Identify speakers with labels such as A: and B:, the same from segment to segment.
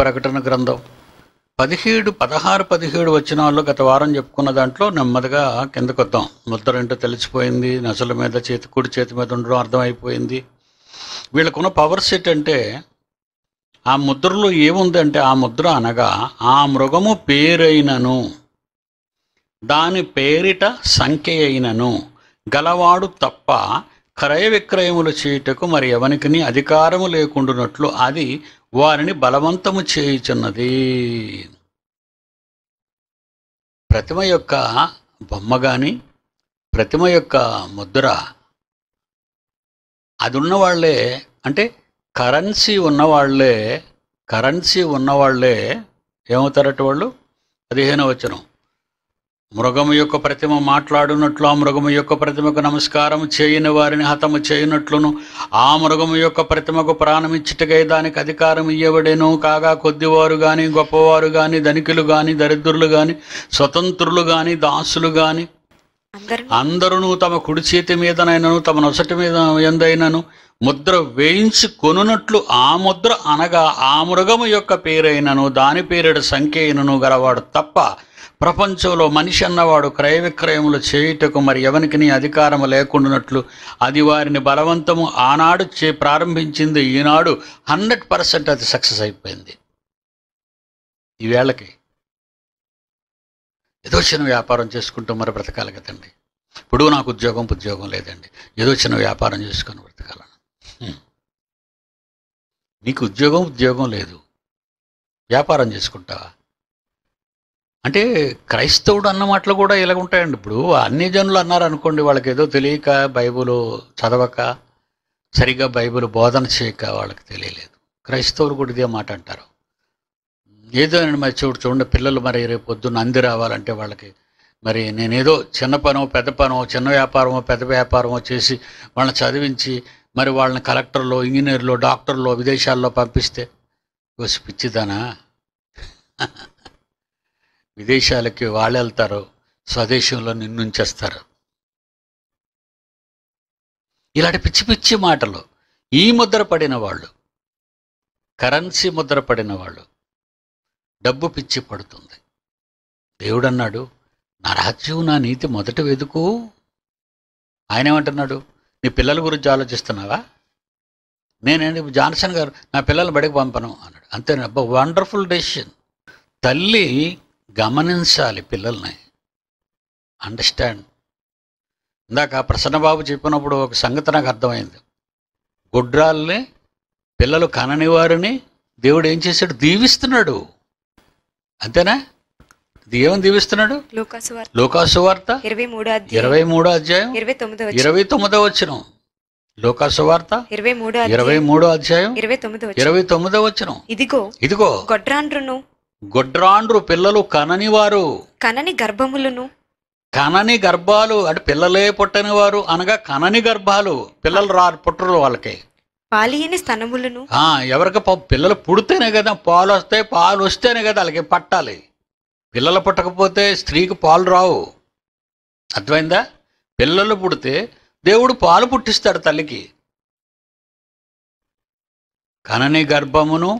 A: ప్రకటన గ్రంథం పదిహేడు పదహారు పదిహేడు వచనాల్లో గత వారం చెప్పుకున్న దాంట్లో నెమ్మదిగా వద్దాం ముద్ర ఏంటో తెలిసిపోయింది నసల మీద చేతి కుడి చేతి మీద ఉండడం అర్థమైపోయింది వీళ్ళకున్న పవర్ సెట్ అంటే ఆ ముద్రలో ఏముందంటే ఆ ముద్ర అనగా ఆ మృగము పేరైనను దాని పేరిట సంఖ్య అయినను గలవాడు తప్ప క్రయ విక్రయములు చేయుటకు మరి ఎవనికిని అధికారము లేకుండునట్లు అది వారిని బలవంతము చేయుచున్నది ప్రతిమ యొక్క బొమ్మ కానీ ప్రతిమ యొక్క ముద్ర అది ఉన్నవాళ్లే అంటే కరెన్సీ ఉన్నవాళ్లే కరెన్సీ ఉన్నవాళ్లే ఏమవుతారట వాళ్ళు పదిహేనవచనం మృగము యొక్క ప్రతిమ మాట్లాడునట్లు ఆ మృగము యొక్క ప్రతిమకు నమస్కారం చేయని వారిని హతము చేయనట్లును ఆ మృగము యొక్క ప్రతిమకు ప్రాణమిచ్చుటకై దానికి అధికారం ఇవ్వబడేను కాగా కొద్దివారు కానీ గొప్పవారు కానీ ధనికులు కానీ దరిద్రులు కానీ స్వతంత్రులు కానీ దాసులు కానీ అందరూ తమ కుడి చేతి మీదనైనను తమ నొసటి మీద ఎందైనను ముద్ర వేయించి కొనున్నట్లు ఆ ముద్ర అనగా ఆ మృగము యొక్క పేరైనను దాని పేరుడు సంఖ్య అయినను గలవాడు తప్ప ప్రపంచంలో మనిషి అన్నవాడు క్రయ విక్రయములు చేయుటకు మరి ఎవరికి అధికారము లేకుండానట్లు అది వారిని బలవంతము ఆనాడు చే ప్రారంభించింది ఈనాడు హండ్రెడ్ పర్సెంట్ అది సక్సెస్ అయిపోయింది ఈవేళకి ఏదో చిన్న వ్యాపారం చేసుకుంటూ మరి బ్రతకాలి కదండి ఇప్పుడు నాకు ఉద్యోగం ఉద్యోగం లేదండి ఏదో చిన్న వ్యాపారం చేసుకొని బ్రతకాలను నీకు ఉద్యోగం ఉద్యోగం లేదు వ్యాపారం చేసుకుంటావా అంటే క్రైస్తవుడు అన్న మాటలు కూడా ఇలా ఉంటాయండి ఇప్పుడు అన్ని జనులు అన్నారనుకోండి వాళ్ళకి ఏదో తెలియక బైబుల్ చదవక సరిగా బైబుల్ బోధన చేయక వాళ్ళకి తెలియలేదు క్రైస్తవులు కూడా ఇదే మాట అంటారు ఏదో మరి చూడు చూడండి పిల్లలు మరి రేపు పొద్దున్న అంది రావాలంటే వాళ్ళకి మరి నేనేదో చిన్న పనో పెద్ద పనో చిన్న వ్యాపారమో పెద్ద వ్యాపారమో చేసి వాళ్ళని చదివించి మరి వాళ్ళని కలెక్టర్లో ఇంజనీర్లో డాక్టర్లో విదేశాల్లో పంపిస్తే పిచ్చిదానా విదేశాలకి వాళ్ళు వెళ్తారు స్వదేశంలో నిన్నుంచేస్తారు ఇలాంటి పిచ్చి పిచ్చి మాటలు ఈ ముద్ర పడిన వాళ్ళు కరెన్సీ ముద్ర పడిన వాళ్ళు డబ్బు పిచ్చి పడుతుంది దేవుడన్నాడు నా రాజ్యం నా నీతి మొదట వెదుకు ఆయన ఏమంటున్నాడు నీ పిల్లల గురించి ఆలోచిస్తున్నావా నేనేంటి జాన్సన్ గారు నా పిల్లలు బడికి పంపను అన్నాడు అంతే అబ్బా వండర్ఫుల్ డెసిషన్ తల్లి గమనించాలి పిల్లల్ని అండర్స్టాండ్ ఇందాక ప్రసన్నబాబు చెప్పినప్పుడు ఒక సంగతి నాకు అర్థమైంది గుడ్రాల్ని పిల్లలు కనని వారిని దేవుడు ఏం చేశాడు దీవిస్తున్నాడు అంతేనా దేవం దీవిస్తున్నాడు లోకాసువార్త
B: ఇరవై మూడు ఇరవై మూడో అధ్యాయం ఇరవై
A: తొమ్మిదో వచ్చిన లోకాసువార్త
B: ఇరవై మూడు ఇరవై మూడో అధ్యాయం ఇరవై తొమ్మిదో ఇరవై తొమ్మిదో వచ్చిన ఇదిగో
A: ఇదిగో గొడ్రాండ్రును గొడ్రాండ్రు పిల్లలు కననివారు
B: కనని గర్భములను
A: కనని గర్భాలు అంటే పిల్లలే పుట్టని వారు అనగా కనని గర్భాలు పిల్లలు రారు పుట్టరు వాళ్ళకి
B: పాలియని స్థనములను
A: ఆ, ఎవరికి పిల్లలు పుడితేనే కదా పాలు వస్తే పాలు వస్తేనే కదా వాళ్ళకి పట్టాలి పిల్లలు పుట్టకపోతే స్త్రీకి పాలు రావు అర్థమైందా పిల్లలు పుడితే దేవుడు పాలు పుట్టిస్తాడు తల్లికి కనని గర్భమును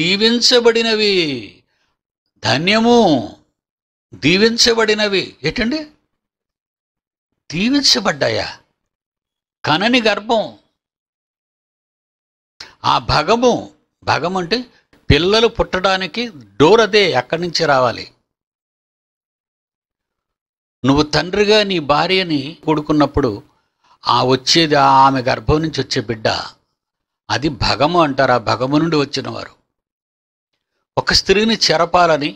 A: దీవించబడినవి ధన్యము దీవించబడినవి ఏంటండి దీవించబడ్డాయా కనని గర్భం ఆ భగము భగం అంటే పిల్లలు పుట్టడానికి డోర్ అదే అక్కడి నుంచి రావాలి నువ్వు తండ్రిగా నీ భార్యని కొడుకున్నప్పుడు ఆ వచ్చేది ఆమె గర్భం నుంచి వచ్చే బిడ్డ అది భగము అంటారు ఆ భగము నుండి వచ్చిన వారు ఒక స్త్రీని చెరపాలని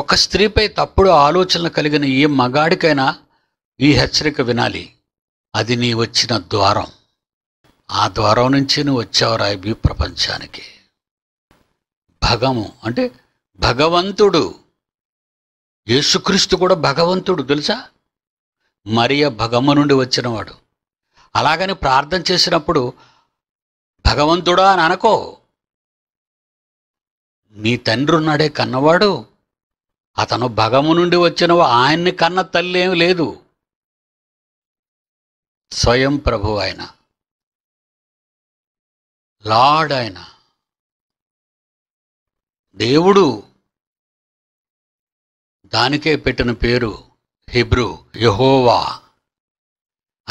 A: ఒక స్త్రీపై తప్పుడు ఆలోచనలు కలిగిన ఏ మగాడికైనా ఈ హెచ్చరిక వినాలి అది నీ వచ్చిన ద్వారం ఆ ద్వారం నుంచి నువ్వు వచ్చావురా ఈ ప్రపంచానికి భగము అంటే భగవంతుడు యేసుక్రీస్తు కూడా భగవంతుడు తెలుసా మరియ భగము నుండి వచ్చినవాడు అలాగని ప్రార్థన చేసినప్పుడు భగవంతుడా అని అనుకో నీ తండ్రి ఉన్నాడే కన్నవాడు అతను భగము నుండి వచ్చిన ఆయన్ని కన్న
C: తల్లి ఏమి లేదు స్వయం ప్రభు ఆయన లార్డ్ ఆయన దేవుడు దానికే పెట్టిన పేరు హిబ్రూ యహోవా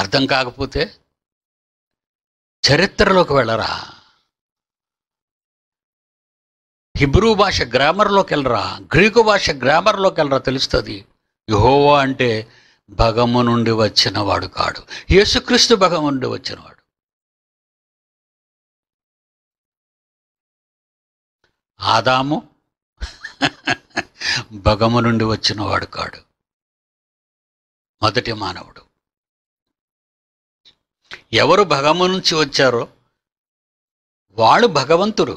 C: అర్థం కాకపోతే చరిత్రలోకి వెళ్ళరా
A: హిబ్రూ భాష గ్రామర్లోకి వెళ్ళరా గ్రీకు భాష గ్రామర్లోకి వెళ్ళరా తెలుస్తుంది యుహోవా
C: అంటే భగము నుండి వచ్చినవాడు కాడు యేసుక్రీస్తు భగము నుండి వచ్చినవాడు ఆదాము భగము నుండి వచ్చినవాడు కాడు మొదటి మానవుడు ఎవరు భగము నుంచి వచ్చారో వాడు భగవంతుడు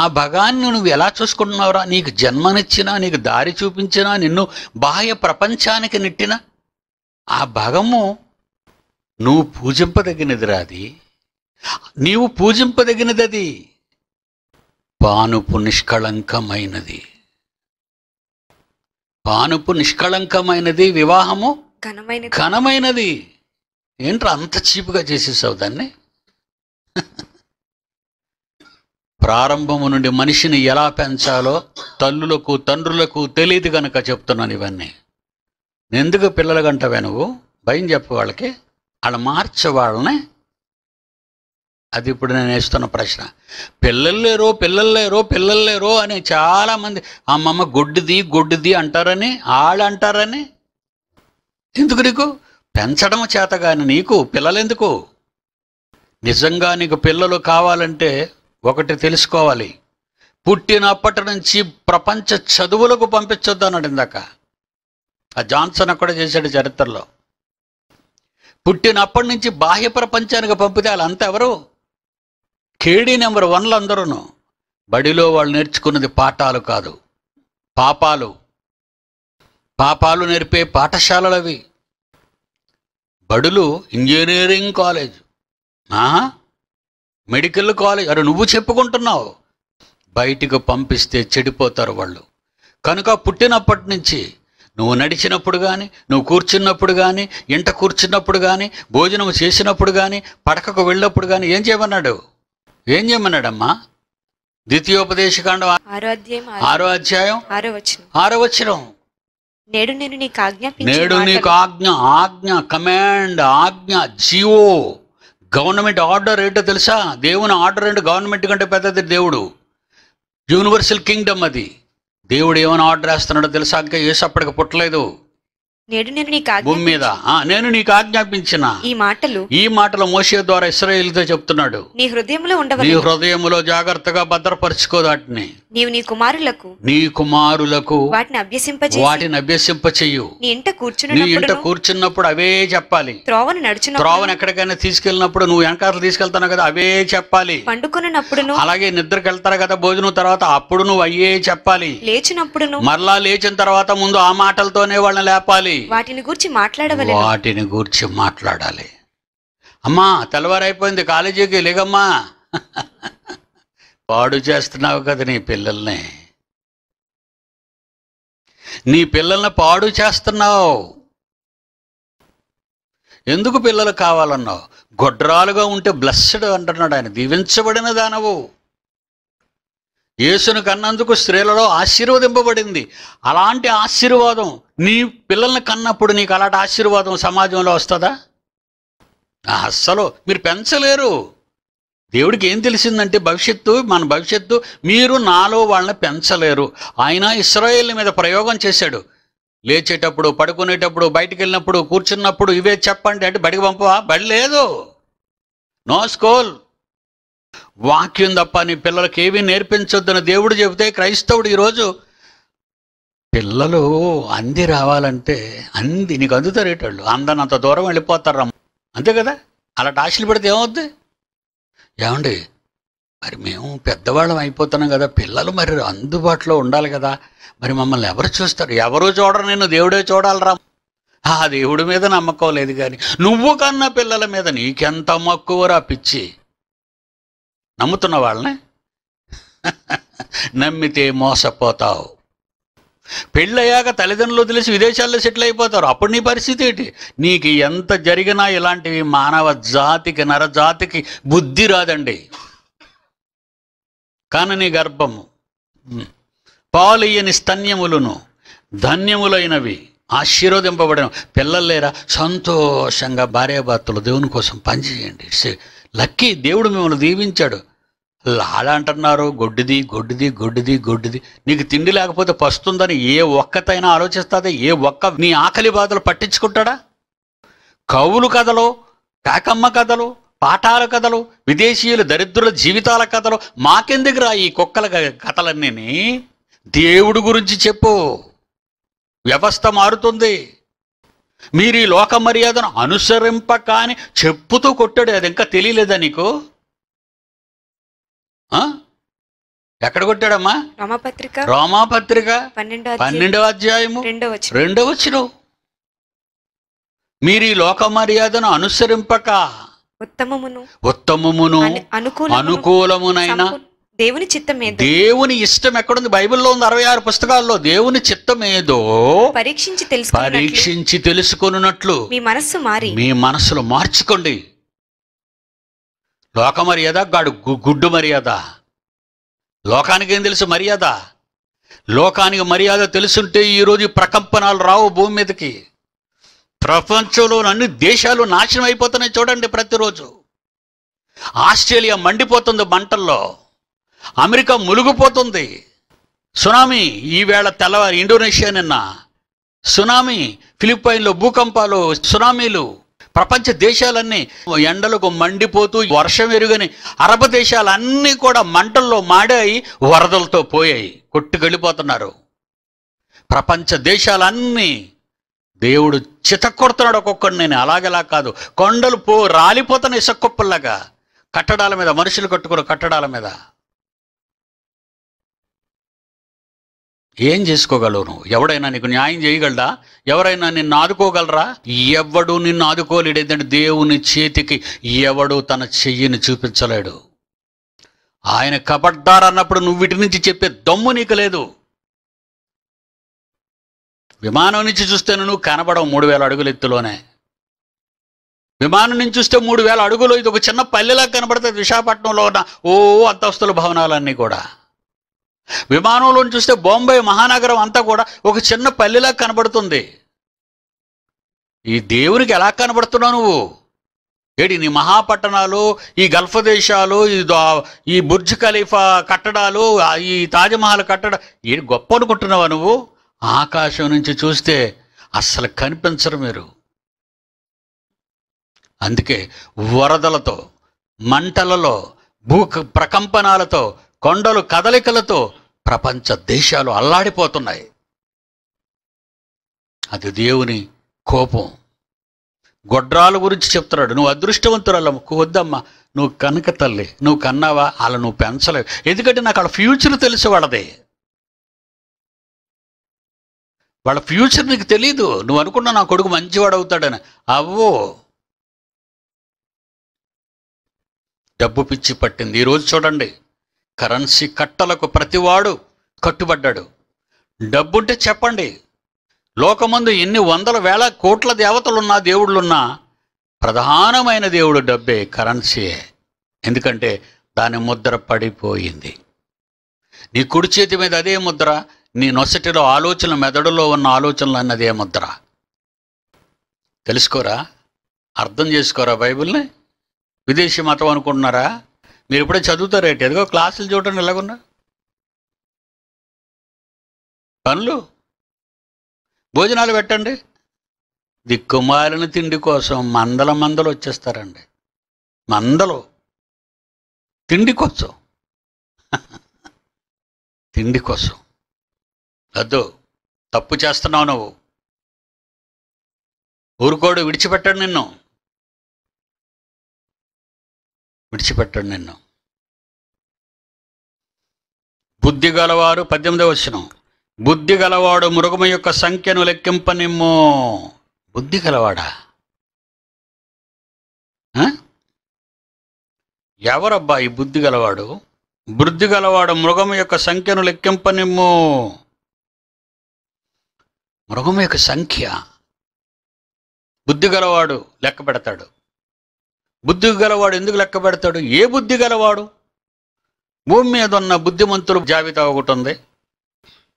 A: ఆ భగాన్ని నువ్వు ఎలా చూసుకుంటున్నావురా నీకు జన్మనిచ్చినా నీకు దారి చూపించినా నిన్ను బాహ్య ప్రపంచానికి నెట్టినా ఆ భగము నువ్వు పూజింపదగినదిరా అది నీవు పూజింపదగినదది పానుపు నిష్కళంకమైనది పానుపు నిష్కళంకమైనది వివాహము ఘనమైనది ఏంట్రా అంత చీపుగా చేసేసావు దాన్ని ప్రారంభము నుండి మనిషిని ఎలా పెంచాలో తల్లులకు తండ్రులకు తెలియదు కనుక చెప్తున్నాను ఇవన్నీ ఎందుకు పిల్లల గంటవే నువ్వు భయం చెప్పే వాళ్ళకి వాళ్ళు మార్చే వాళ్ళని అది ఇప్పుడు నేను వేస్తున్న ప్రశ్న పిల్లలు లేరో పిల్లలు లేరో పిల్లలు లేరో అని చాలామంది అమ్మమ్మ గొడ్డుది గొడ్డుది అంటారని వాళ్ళు అంటారని ఎందుకు నీకు పెంచడం చేతగాని నీకు పిల్లలెందుకు నిజంగా నీకు పిల్లలు కావాలంటే ఒకటి తెలుసుకోవాలి పుట్టినప్పటి నుంచి ప్రపంచ చదువులకు పంపించొద్దు అన్నాడు ఇందాక ఆ జాన్సన్ అక్కడ చేశాడు చరిత్రలో పుట్టినప్పటి నుంచి బాహ్య ప్రపంచానికి పంపితే వాళ్ళంతా ఎవరు కేడీ నెంబర్ వన్లు బడిలో వాళ్ళు నేర్చుకున్నది పాఠాలు కాదు పాపాలు పాపాలు నేర్పే పాఠశాలలు బడులు ఇంజనీరింగ్ కాలేజ్ మెడికల్ కాలేజ్ అరే నువ్వు చెప్పుకుంటున్నావు బయటికి పంపిస్తే చెడిపోతారు వాళ్ళు కనుక పుట్టినప్పటి నుంచి నువ్వు నడిచినప్పుడు కానీ నువ్వు కూర్చున్నప్పుడు కానీ ఇంట కూర్చున్నప్పుడు కానీ భోజనం చేసినప్పుడు కానీ పడకకు వెళ్ళినప్పుడు కానీ ఏం చేయమన్నాడు ఏం చేయమన్నాడమ్మా ద్వితీయోపదేశకాండం
B: ఆరో అధ్యాయం ఆరో అధ్యాయం ఆరో వచ్చిన ఆరో వచ్చినాం నేడు నేను నీకు నేడు నీకు
A: ఆజ్ఞ ఆజ్ఞ కమాండ్ ఆజ్ఞ జీవో గవర్నమెంట్ ఆర్డర్ ఏంటో తెలుసా దేవుని ఆర్డర్ ఏంటో గవర్నమెంట్ కంటే పెద్దది దేవుడు యూనివర్సల్ కింగ్డమ్ అది దేవుడు ఏమైనా ఆర్డర్ వేస్తున్నాడో తెలుసా ఇంకా ఏసప్పటికి పుట్టలేదు
B: నేడు నేను నీకు భూమి మీద
A: నేను నీకు ఆజ్ఞాపించిన ఈ మాటలు ఈ మాటలు మోసే ద్వారా ఇస్రాయేల్తో చెప్తున్నాడు
B: నీ హృదయంలో ఉండవు నీ
A: హృదయంలో జాగ్రత్తగా భద్రపరచుకో వాటిని
B: నీవు నీ కుమారులకు
A: నీ కుమారులకు
B: వాటిని అభ్యసింప వాటిని చెయ్యు నీ ఇంట కూర్చుని నీ ఇంట
A: కూర్చున్నప్పుడు అవే చెప్పాలి
B: త్రోవను నడుచు త్రోవను
A: ఎక్కడికైనా తీసుకెళ్ళినప్పుడు నువ్వు వెనకాల తీసుకెళ్తాను కదా అవే చెప్పాలి
B: పండుకున్నప్పుడు
A: అలాగే నిద్రకెళ్తారు కదా భోజనం తర్వాత అప్పుడు నువ్వు అయ్యే చెప్పాలి
B: లేచినప్పుడు
A: మరలా లేచిన తర్వాత ముందు ఆ మాటలతోనే వాళ్ళని లేపాలి
B: వాటిని గురించి మాట్లాడవాలి
A: వాటిని గురించి మాట్లాడాలి అమ్మా తెల్లవారైపోయింది కాలేజీకి లేగమ్మా పాడు చేస్తున్నావు కదా నీ పిల్లల్ని నీ పిల్లల్ని పాడు చేస్తున్నావు ఎందుకు పిల్లలు కావాలన్నావు గొడ్రాలుగా ఉంటే బ్లెస్డ్ అంటున్నాడు ఆయన దీవించబడిన దానవు యేసును కన్నందుకు స్త్రీలలో ఆశీర్వదింపబడింది అలాంటి ఆశీర్వాదం నీ పిల్లల్ని కన్నప్పుడు నీకు అలాంటి ఆశీర్వాదం సమాజంలో వస్తుందా అస్సలు మీరు పెంచలేరు దేవుడికి ఏం తెలిసిందంటే భవిష్యత్తు మన భవిష్యత్తు మీరు నాలో వాళ్ళని పెంచలేరు ఆయన ఇస్రాయేల్ మీద ప్రయోగం చేశాడు లేచేటప్పుడు పడుకునేటప్పుడు బయటికి వెళ్ళినప్పుడు కూర్చున్నప్పుడు ఇవే చెప్పండి అంటే బడికి పంపవా బడి లేదు నో స్కోల్ వాక్యం తప్ప నీ పిల్లలకి ఏమీ నేర్పించొద్దని దేవుడు చెబితే క్రైస్తవుడు ఈరోజు పిల్లలు అంది రావాలంటే అంది నీకు అందుతారేటోళ్ళు అంత దూరం వెళ్ళిపోతారు రమ్మ అంతే కదా అలా ఆశలు పెడితే ఏమవుద్ది ఏమండి మరి మేము పెద్దవాళ్ళం అయిపోతున్నాం కదా పిల్లలు మరి అందుబాటులో ఉండాలి కదా మరి మమ్మల్ని ఎవరు చూస్తారు ఎవరు చూడరు నేను దేవుడే చూడాలరా ఆ దేవుడి మీద నమ్మకం లేదు కానీ నువ్వు కన్నా పిల్లల మీద నీకెంత మక్కువరా పిచ్చి నమ్ముతున్న వాళ్ళని నమ్మితే మోసపోతావు పెళ్ళయ్యాక తల్లిదండ్రులు తెలిసి విదేశాల్లో సెటిల్ అయిపోతారు అప్పుడు నీ పరిస్థితి ఏంటి నీకు ఎంత జరిగినా ఇలాంటివి మానవ జాతికి నరజాతికి బుద్ధి రాదండి కానీ గర్భము పాలియని స్తన్యములను ధన్యములైనవి ఆశీర్వదింపబడిన పిల్లలు లేరా సంతోషంగా భార్యాభర్తలు దేవుని కోసం పనిచేయండి లక్కీ దేవుడు మిమ్మల్ని దీవించాడు లాల అంటున్నారు గొడ్డిది గొడ్డిది గొడ్డిది గొడ్డిది నీకు తిండి లేకపోతే పస్తుందని ఏ ఒక్కతైనా ఆలోచిస్తుంది ఏ ఒక్క నీ ఆకలి బాధలు పట్టించుకుంటాడా కవులు కథలు కాకమ్మ కథలు పాఠాల కథలు విదేశీయుల దరిద్రుల జీవితాల కథలు మాకెందుకు రా ఈ కుక్కల కథలన్నీ దేవుడు గురించి చెప్పు వ్యవస్థ మారుతుంది మీరు ఈ లోక మర్యాదను అనుసరింపక అని చెప్పుతూ కొట్టాడు అది ఇంకా తెలియలేదా నీకు ఎక్కడ కొట్టాడమ్మా
B: రామపత్రిక రామాపత్రిక పన్నెండవ
A: అధ్యాయము రెండవ వచ్చిన మీరు ఈ లోక మర్యాదను అనుసరింపక ఉత్తమమును ఉత్తమమును అనుకూలమునైనా
B: దేవుని చిత్తం ఏదో
A: దేవుని ఇష్టం ఎక్కడుంది బైబిల్లో ఉంది అరవై ఆరు పుస్తకాల్లో దేవుని చిత్తం ఏదో
B: పరీక్షించి తెలుసు పరీక్షించి
A: తెలుసుకొనున్నట్లు
B: మీ మనస్సు మారి
A: మీ మనసులో మార్చుకోండి లోక మర్యాద గాడు గుడ్డు మర్యాద లోకానికి ఏం తెలుసు మర్యాద లోకానికి మర్యాద తెలుసుంటే ఈరోజు ప్రకంపనాలు రావు భూమి మీదకి ప్రపంచంలో అన్ని దేశాలు నాశనం అయిపోతున్నాయి చూడండి ప్రతిరోజు ఆస్ట్రేలియా మండిపోతుంది మంటల్లో అమెరికా మునిగిపోతుంది సునామీ ఈవేళ తెల్లవారి ఇండోనేషియా నిన్న సునామీ ఫిలిప్పైన్లో భూకంపాలు సునామీలు ప్రపంచ దేశాలన్నీ ఎండలకు మండిపోతూ వర్షం ఎరుగని అరబ దేశాలన్నీ కూడా మంటల్లో మాడాయి వరదలతో పోయాయి కొట్టుకెళ్ళిపోతున్నారు ప్రపంచ దేశాలన్నీ దేవుడు చితక్కొడుతున్నాడు ఒక్కొక్కడు నేను అలాగేలా కాదు కొండలు పో రాలిపోతున్న ఇసక్కొప్పల్లాగా కట్టడాల మీద మనుషులు కట్టుకున్న కట్టడాల మీద ఏం చేసుకోగలవు నువ్వు ఎవడైనా నీకు న్యాయం చేయగలడా ఎవరైనా నిన్ను ఆదుకోగలరా ఎవడు నిన్ను ఆదుకోలేడు ఏంటంటే దేవుని చేతికి ఎవడు తన చెయ్యిని చూపించలేడు ఆయన కబడ్దారన్నప్పుడు నువ్వు వీటి నుంచి చెప్పే దమ్ము నీకు లేదు విమానం నుంచి చూస్తే నువ్వు కనబడవు మూడు వేల అడుగుల ఎత్తులోనే విమానం నుంచి చూస్తే మూడు వేల అడుగులు ఇది ఒక చిన్న పల్లెలా కనబడుతుంది విశాఖపట్నంలో ఉన్న ఓ అంతస్తుల భవనాలన్నీ కూడా విమానంలో చూస్తే బొంబాయి మహానగరం అంతా కూడా ఒక చిన్న పల్లెలా కనబడుతుంది ఈ దేవునికి ఎలా కనబడుతున్నావు నువ్వు ఏడి నీ మహాపట్టణాలు ఈ గల్ఫ్ దేశాలు ఈ ఈ బుర్జ్ ఖలీఫా కట్టడాలు ఈ తాజ్మహల్ కట్టడ ఏది గొప్ప అనుకుంటున్నావా నువ్వు ఆకాశం నుంచి చూస్తే అస్సలు కనిపించరు మీరు అందుకే వరదలతో మంటలలో భూ ప్రకంపనాలతో కొండలు కదలికలతో ప్రపంచ దేశాలు అల్లాడిపోతున్నాయి అది దేవుని కోపం గొడ్రాల గురించి చెప్తున్నాడు నువ్వు అదృష్టవంతురాలమ్మ వద్దమ్మా నువ్వు కనుక తల్లి నువ్వు కన్నావా అలా నువ్వు పెంచలేవు ఎందుకంటే నాకు వాళ్ళ ఫ్యూచర్
C: తెలిసి వాళ్ళదే వాళ్ళ ఫ్యూచర్ నీకు తెలియదు నువ్వు అనుకున్నా నా కొడుకు మంచివాడు అవుతాడని అవ్వో
A: డబ్బు పిచ్చి పట్టింది ఈరోజు చూడండి కరెన్సీ కట్టలకు ప్రతివాడు కట్టుబడ్డాడు డబ్బుంటే చెప్పండి లోకమందు ఎన్ని వందల వేల కోట్ల దేవతలున్నా దేవుళ్ళున్నా ప్రధానమైన దేవుడు డబ్బే కరెన్సీయే ఎందుకంటే దాని ముద్ర పడిపోయింది నీ కుడి చేతి మీద అదే ముద్ర నీ నొసటిలో ఆలోచన మెదడులో ఉన్న ఆలోచనలు అన్నదే ముద్ర తెలుసుకోరా అర్థం చేసుకోరా బైబిల్ని విదేశీ మతం అనుకుంటున్నారా మీరు ఇప్పుడే చదువుతారేంటి ఎదుగో క్లాసులు చూడండి ఎలాగున్నా పనులు భోజనాలు పెట్టండి దిక్కుమాలిన తిండి కోసం మందల మందలు వచ్చేస్తారండి
C: మందలు తిండి కోసం తిండి కోసం వద్దు తప్పు చేస్తున్నావు నువ్వు ఊరుకోడు విడిచిపెట్టండి నిన్ను విడిచిపెట్టండి నిన్ను
A: బుద్ధి గలవారు పద్దెనిమిదవ వచనం బుద్ధి గలవాడు మృగమ యొక్క సంఖ్యను లెక్కింపనిమ్ము బుద్ధి గలవాడా ఎవరబ్బా ఈ బుద్ధి గలవాడు బుద్ధి గలవాడు మృగము యొక్క సంఖ్యను లెక్కింపనిమ్ము మృగము యొక్క సంఖ్య బుద్ధి గలవాడు లెక్క పెడతాడు బుద్ధి గలవాడు ఎందుకు లెక్క పెడతాడు ఏ బుద్ధి గలవాడు భూమి మీద ఉన్న బుద్ధిమంతుల జాబితా ఒకటి ఉంది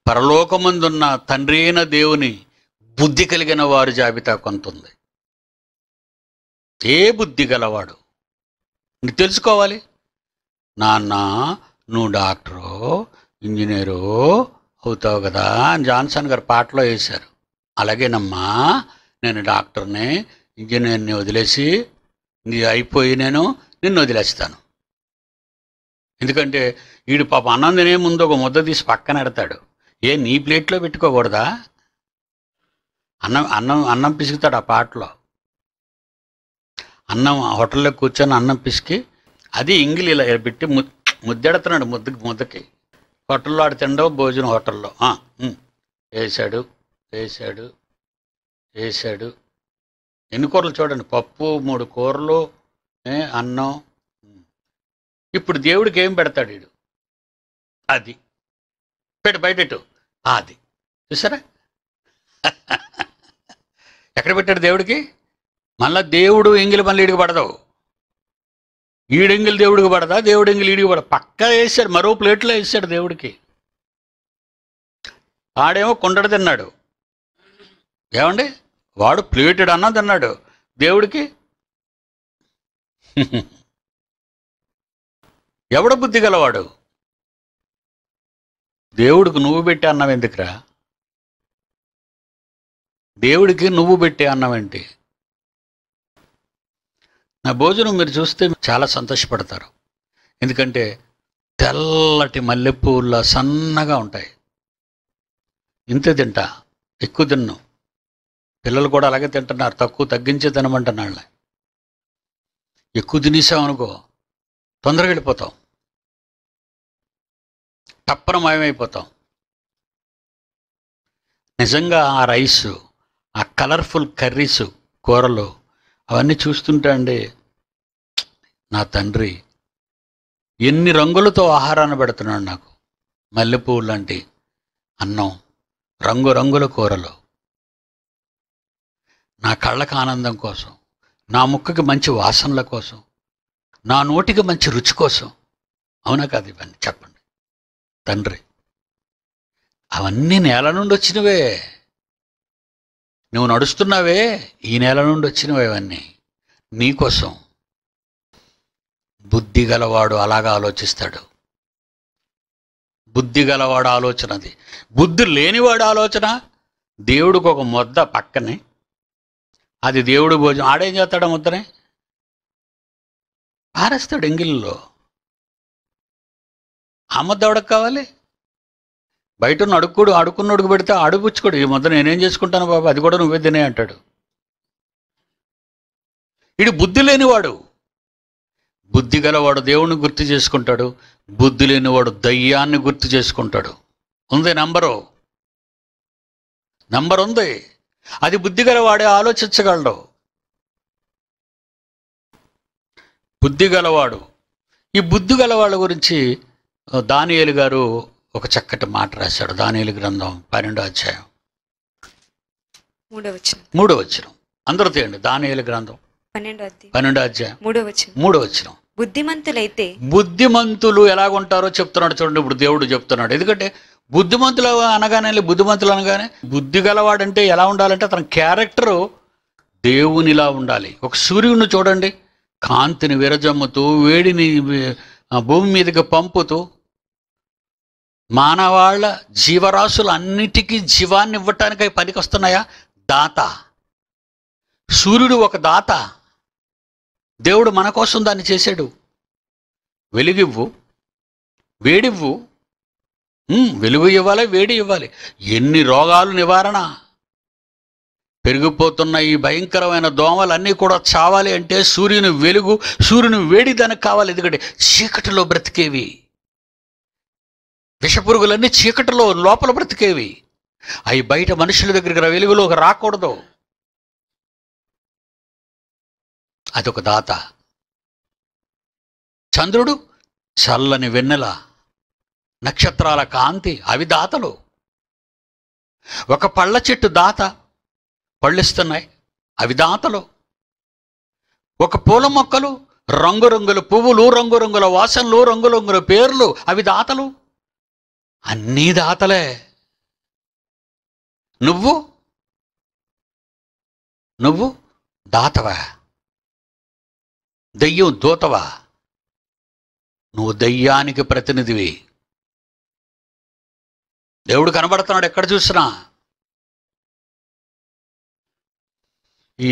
A: పరలోకమందున్న తండ్రి అయిన దేవుని బుద్ధి కలిగిన వారి జాబితా కొంత ఉంది ఏ బుద్ధి గలవాడు నువ్వు తెలుసుకోవాలి నాన్న నువ్వు డాక్టరు ఇంజనీరు అవుతావు కదా అని జాన్సన్ గారు పాటలో వేశారు అలాగేనమ్మా నేను డాక్టర్ని ఇంజనీర్ని వదిలేసి నీ అయిపోయి నేను నిన్ను వదిలేస్తాను ఎందుకంటే వీడు పాప అన్నందనే ముందు ఒక ముద్ద తీసి పక్కన పెడతాడు ఏ నీ ప్లేట్లో పెట్టుకోకూడదా అన్నం అన్నం అన్నం పిసుకుతాడు ఆ పాటలో అన్నం హోటల్లో కూర్చొని అన్నం పిసికి అది ఇంగిలి ఇలా పెట్టి ముద్దెడుతున్నాడు ముద్దకి ముద్దకి హోటల్లో ఆడు తినడం భోజనం హోటల్లో వేసాడు వేసాడు వేసాడు ఎన్ని కూరలు చూడండి పప్పు మూడు కూరలు అన్నం ఇప్పుడు దేవుడికి ఏం పెడతాడు వీడు అది పెట్టు బయటెట్టు అది చూసారా ఎక్కడ పెట్టాడు దేవుడికి మళ్ళా దేవుడు ఎంగిలి మళ్ళీ ఇడికి పడదు ఈడెంగిలి దేవుడికి పడదా దేవుడు ఎంగిలి ఇడికి పడదు పక్కా వేసాడు మరో ప్లేట్లో వేసాడు దేవుడికి ఆడేమో కొండడు తిన్నాడు ఏమండి వాడు ప్లేటెడ్ అన్నది అన్నాడు దేవుడికి
C: ఎవడ బుద్ధి గలవాడు దేవుడికి నువ్వు పెట్టే అన్నం ఎందుకురా
A: దేవుడికి నువ్వు పెట్టే అన్నం ఏంటి నా భోజనం మీరు చూస్తే చాలా సంతోషపడతారు ఎందుకంటే తెల్లటి మల్లెపూల్లా సన్నగా ఉంటాయి ఇంత తింటా ఎక్కువ తిన్నావు పిల్లలు కూడా అలాగే తింటున్నారు తక్కువ తగ్గించే తినమంటున్నాళ్ళ ఎక్కువ
C: తినేసామనుకో తొందరగా వెళ్ళిపోతాం తప్పన మాయమైపోతాం నిజంగా ఆ రైస్
A: ఆ కలర్ఫుల్ కర్రీస్ కూరలు అవన్నీ చూస్తుంటా అండి నా తండ్రి ఎన్ని రంగులతో ఆహారాన్ని పెడుతున్నాడు నాకు మల్లెపూలు లాంటి అన్నం రంగురంగుల కూరలు నా కళ్ళకు ఆనందం కోసం నా ముక్కకి మంచి వాసనల కోసం నా నోటికి మంచి రుచి కోసం అవునా కాదు ఇవన్నీ చెప్పండి తండ్రి అవన్నీ నేల నుండి వచ్చినవే నువ్వు నడుస్తున్నావే ఈ నేల నుండి వచ్చినవే ఇవన్నీ నీకోసం బుద్ధి గలవాడు అలాగ ఆలోచిస్తాడు బుద్ధి గలవాడు ఆలోచనది బుద్ధి లేనివాడు ఆలోచన దేవుడికి ఒక మొద్ద
C: పక్కనే అది దేవుడు భోజనం ఆడేం చేస్తాడు ముద్రని పారేస్తాడు ఎంగిల్లో ఆ ముద్ద కావాలి
A: బయట ఉన్న అడుక్కుడు అడుగు పెడితే అడుగుచ్చుకోడు ఈ ముద్ద నేనేం చేసుకుంటాను బాబు అది కూడా నువ్వే తినే అంటాడు ఇడు బుద్ధి లేనివాడు బుద్ధి గలవాడు దేవుణ్ణి గుర్తు చేసుకుంటాడు బుద్ధి లేనివాడు దయ్యాన్ని గుర్తు చేసుకుంటాడు ఉంది నంబరు నంబర్ ఉంది అది గలవాడే ఆలోచించగలడు గలవాడు ఈ బుద్ధి గలవాళ్ళ గురించి దానియలు గారు ఒక చక్కటి మాట రాశాడు దానియలు గ్రంథం పన్నెండో అధ్యాయం మూడో వచ్చిన అందరూ తీయండి దానియలు గ్రంథం పన్నెండో అధ్యాయం మూడో వచ్చిన
B: బుద్ధిమంతులైతే
A: బుద్ధిమంతులు ఎలాగుంటారో చెప్తున్నాడు చూడండి ఇప్పుడు దేవుడు చెప్తున్నాడు ఎందుకంటే బుద్ధిమంతులు అనగానే బుద్ధిమంతులు అనగానే బుద్ధి గలవాడంటే ఎలా ఉండాలంటే అతని క్యారెక్టరు దేవునిలా ఉండాలి ఒక సూర్యుడిని చూడండి కాంతిని విరజమ్ముతూ వేడిని భూమి మీదకి పంపుతూ మానవాళ్ళ జీవరాశులు అన్నిటికీ జీవాన్ని ఇవ్వటానికి పనికొస్తున్నాయా దాత సూర్యుడు ఒక దాత దేవుడు మన కోసం దాన్ని చేశాడు వెలుగివ్వు వేడివ్వు వెలుగు ఇవ్వాలి వేడి ఇవ్వాలి ఎన్ని రోగాలు నివారణ పెరిగిపోతున్న ఈ భయంకరమైన దోమలన్నీ కూడా చావాలి అంటే సూర్యుని వెలుగు సూర్యుని వేడి దానికి కావాలి ఎందుకంటే చీకటిలో బ్రతికేవి విషపురుగులన్నీ చీకటిలో లోపల బ్రతికేవి అవి బయట మనుషుల దగ్గరికి వెలుగులోకి రాకూడదు
C: అదొక దాత చంద్రుడు చల్లని వెన్నెల నక్షత్రాల
A: కాంతి అవి దాతలు ఒక పళ్ళ చెట్టు దాత పళ్ళిస్తున్నాయి అవి దాతలు ఒక పూల మొక్కలు రంగురంగుల పువ్వులు రంగురంగుల వాసనలు రంగురంగుల పేర్లు అవి దాతలు
C: అన్నీ దాతలే నువ్వు నువ్వు దాతవా దెయ్యం దూతవా నువ్వు దయ్యానికి ప్రతినిధివి దేవుడు కనబడుతున్నాడు ఎక్కడ చూసినా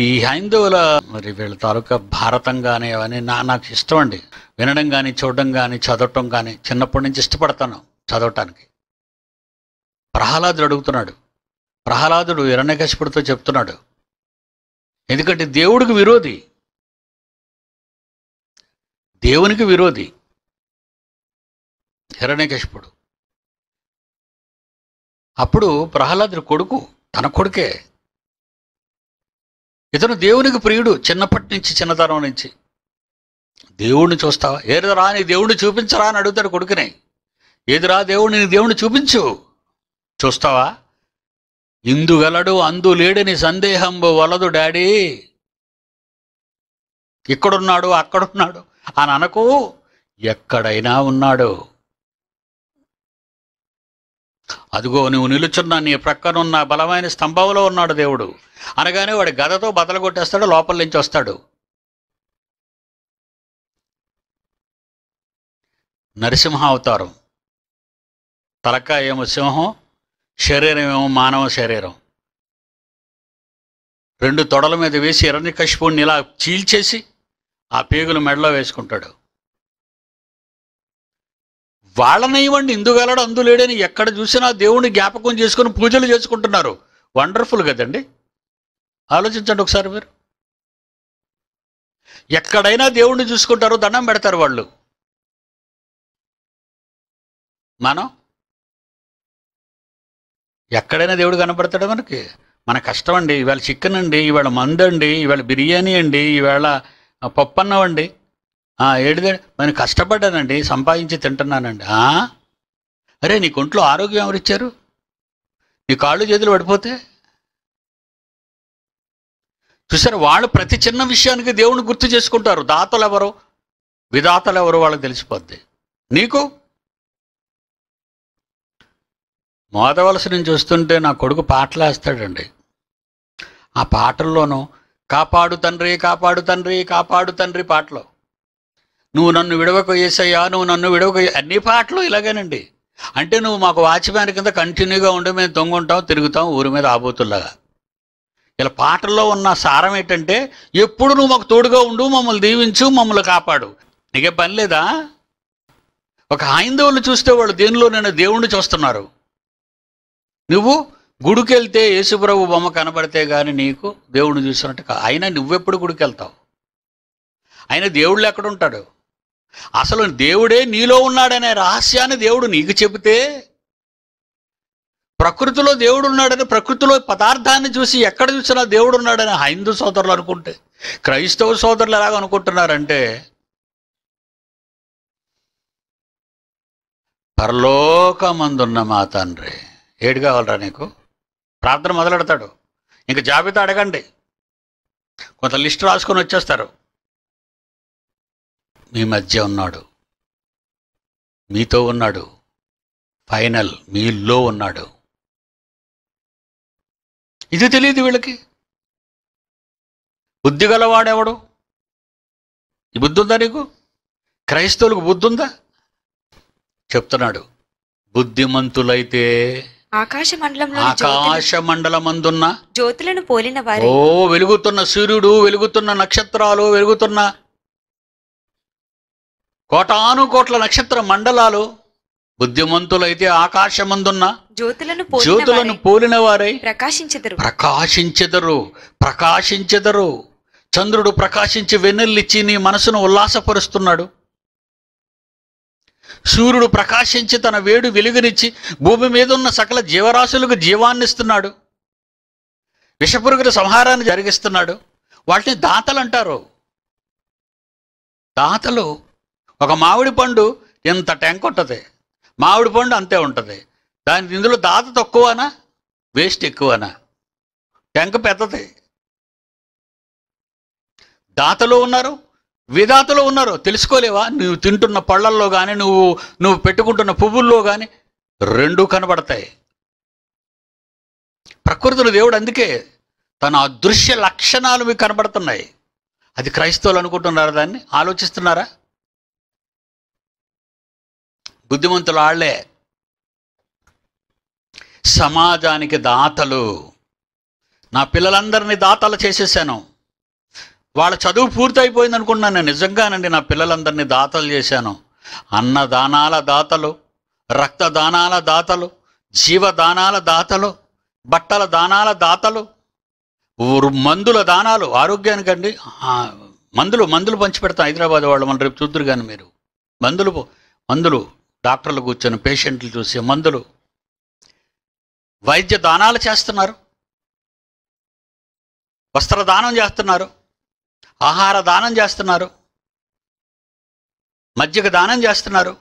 A: ఈ హైందవుల మరి వీళ్ళ తాలూకా భారతం కానీ అవన్నీ నా నాకు ఇష్టం అండి వినడం కానీ చూడడం కానీ చదవటం కానీ చిన్నప్పటి నుంచి ఇష్టపడతాను చదవటానికి
C: ప్రహ్లాదుడు అడుగుతున్నాడు ప్రహ్లాదుడు హిరణ్యకశిపుడితో చెప్తున్నాడు ఎందుకంటే దేవుడికి విరోధి దేవునికి విరోధి హిరణ్యకశిపుడు అప్పుడు ప్రహ్లాదుని కొడుకు తన కొడుకే ఇతను దేవునికి ప్రియుడు చిన్నప్పటి నుంచి చిన్నతనం నుంచి
A: దేవుడిని చూస్తావా ఏదిరా నీ దేవుడిని చూపించరా అని అడుగుతాడు కొడుకునే ఏదిరా దేవుడిని నీ దేవుణ్ణి చూపించు చూస్తావా ఇందుగలడు అందు లేడని సందేహం వలదు డాడీ ఇక్కడున్నాడు అక్కడున్నాడు అని అనకు ఎక్కడైనా ఉన్నాడు అదిగో నువ్వు నిలుచున్నా నీ ప్రక్కనున్న బలమైన స్తంభంలో ఉన్నాడు దేవుడు అనగానే వాడి గదతో బదలు కొట్టేస్తాడు లోపల నుంచి వస్తాడు
C: నరసింహ అవతారం తలకాయ ఏమో సింహం శరీరం ఏమో మానవ శరీరం
A: రెండు తొడల మీద వేసి ఎర్రని కశిపుణ్ణి ఇలా చీల్చేసి ఆ పేగులు మెడలో వేసుకుంటాడు వాళ్ళనివ్వండి ఇందుగలడు అందులేడని ఎక్కడ చూసినా దేవుణ్ణి జ్ఞాపకం చేసుకుని పూజలు చేసుకుంటున్నారు వండర్ఫుల్ కదండి
C: ఆలోచించండి ఒకసారి మీరు ఎక్కడైనా దేవుణ్ణి చూసుకుంటారు దండం పెడతారు వాళ్ళు మనం ఎక్కడైనా దేవుడు కనపడతాడు మనకి మన కష్టం అండి
A: ఇవాళ చికెన్ అండి ఇవాళ మందు అండి ఇవాళ బిర్యానీ అండి ఇవాళ పప్పు అన్నం అండి ఏడుదే నేను కష్టపడ్డానండి సంపాదించి తింటున్నానండి అరే నీ కొంట్లో ఆరోగ్యం ఎవరిచ్చారు నీ కాళ్ళు చేతులు పడిపోతే చూసారు వాళ్ళు ప్రతి చిన్న విషయానికి దేవుని గుర్తు చేసుకుంటారు దాతలు ఎవరు విధాతలు ఎవరు వాళ్ళకి తెలిసిపోద్ది నీకు మోదవలస నుంచి వస్తుంటే నా కొడుకు పాటలు వేస్తాడండి ఆ పాటల్లోనూ కాపాడు తండ్రి కాపాడు తండ్రి కాపాడు తండ్రి పాటలో నువ్వు నన్ను విడవకు వేసాయా నువ్వు నన్ను విడవక అన్ని పాటలు ఇలాగేనండి అంటే నువ్వు మాకు వాచ్మ్యాన్ కింద కంటిన్యూగా ఉండి మేము తొంగుంటాం తిరుగుతాం ఊరి మీద ఆబోతుల్లాగా ఇలా పాటల్లో ఉన్న సారం ఏంటంటే ఎప్పుడు నువ్వు మాకు తోడుగా ఉండు మమ్మల్ని దీవించు మమ్మల్ని కాపాడు నీకే పని లేదా ఒక హైందవులు చూస్తే వాళ్ళు దేనిలో నేను దేవుణ్ణి చూస్తున్నారు నువ్వు గుడికెళ్తే యేసుప్రభు బొమ్మ కనబడితే కానీ నీకు దేవుణ్ణి చూసినట్టు ఆయన నువ్వెప్పుడు గుడికెళ్తావు ఆయన దేవుళ్ళు ఎక్కడుంటాడు అసలు దేవుడే నీలో ఉన్నాడనే రహస్యాన్ని దేవుడు నీకు చెబితే ప్రకృతిలో దేవుడు ఉన్నాడని ప్రకృతిలో పదార్థాన్ని చూసి ఎక్కడ చూసినా దేవుడు ఉన్నాడని హైందూ సోదరులు అనుకుంటే క్రైస్తవ సోదరులు ఎలాగ అనుకుంటున్నారంటే పరలోకమందున్న మా తండ్రి ఏడు కావాలరా నీకు ప్రార్థన మొదలెడతాడు ఇంకా జాబితా అడగండి కొంత లిస్ట్ రాసుకొని వచ్చేస్తారు మీ మధ్య ఉన్నాడు మీతో ఉన్నాడు
C: ఫైనల్ మీలో ఉన్నాడు ఇది తెలియదు వీళ్ళకి బుద్ధి గలవాడెవడు ఈ బుద్ధి ఉందా నీకు క్రైస్తవులకు బుద్ధి ఉందా చెప్తున్నాడు
A: బుద్ధిమంతులైతే
B: ఆకాశ మండలం ఆకాశ
A: మండలమందున్న
B: జ్యోతులను పోలిన వారు
A: ఓ వెలుగుతున్న సూర్యుడు వెలుగుతున్న నక్షత్రాలు వెలుగుతున్న కోటాను కోట్ల నక్షత్ర మండలాలు బుద్ధిమంతులైతే ఆకాశమందున్న
B: జ్యోతులను జ్యోతులను పోలిన వారై ప్రకాశించెదరు
A: ప్రకాశించెదరు ప్రకాశించదరు చంద్రుడు ప్రకాశించి వెన్నెల్లిచ్చి నీ మనసును ఉల్లాసపరుస్తున్నాడు సూర్యుడు ప్రకాశించి తన వేడు వెలుగునిచ్చి భూమి మీద ఉన్న సకల జీవరాశులకు జీవాన్నిస్తున్నాడు విషపురుగుల సంహారాన్ని జరిగిస్తున్నాడు వాటిని దాతలు అంటారు దాతలు ఒక మామిడి పండు ఇంత టెంక్ ఉంటుంది మామిడి పండు అంతే ఉంటుంది దాని ఇందులో దాత తక్కువనా వేస్ట్ ఎక్కువనా టెంక పెద్దది దాతలు ఉన్నారు విధాతలు ఉన్నారు తెలుసుకోలేవా నువ్వు తింటున్న పళ్ళల్లో కానీ నువ్వు నువ్వు పెట్టుకుంటున్న పువ్వుల్లో కానీ రెండూ కనబడతాయి ప్రకృతిలో దేవుడు అందుకే తన అదృశ్య లక్షణాలు మీకు కనబడుతున్నాయి అది క్రైస్తవులు అనుకుంటున్నారా దాన్ని ఆలోచిస్తున్నారా బుద్ధిమంతులు వాళ్ళే సమాజానికి దాతలు నా పిల్లలందరినీ దాతలు చేసేసాను వాళ్ళ చదువు పూర్తయిపోయింది అనుకున్నాను నేను నిజంగానండి నా పిల్లలందరినీ దాతలు చేశాను అన్నదానాల దాతలు రక్తదానాల దాతలు జీవదానాల దాతలు బట్టల దానాల దాతలు మందుల దానాలు ఆరోగ్యానికండి మందులు మందులు పంచిపెడతాను హైదరాబాద్ వాళ్ళు మనం రేపు చూద్దరు కానీ మీరు మందులు మందులు డాక్టర్లు కూర్చొని పేషెంట్లు చూసే మందులు వైద్య దానాలు చేస్తున్నారు వస్త్ర దానం చేస్తున్నారు ఆహార దానం చేస్తున్నారు మజ్జిగ దానం చేస్తున్నారు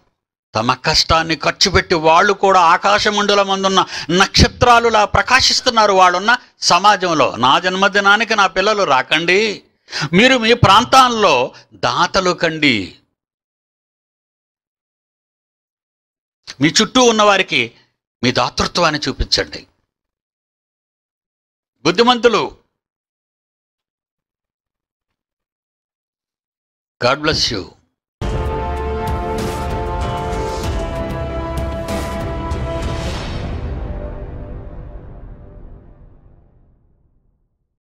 A: తమ కష్టాన్ని ఖర్చు పెట్టి వాళ్ళు కూడా ఆకాశమండుల మందున్న నక్షత్రాలులా ప్రకాశిస్తున్నారు వాళ్ళున్న సమాజంలో నా జన్మదినానికి నా పిల్లలు రాకండి మీరు మీ ప్రాంతాల్లో దాతలు కండి
C: మీ చుట్టూ ఉన్నవారికి మీ దాతృత్వాన్ని చూపించండి బుద్ధిమంతులు గాడ్ బ్లస్
A: యూ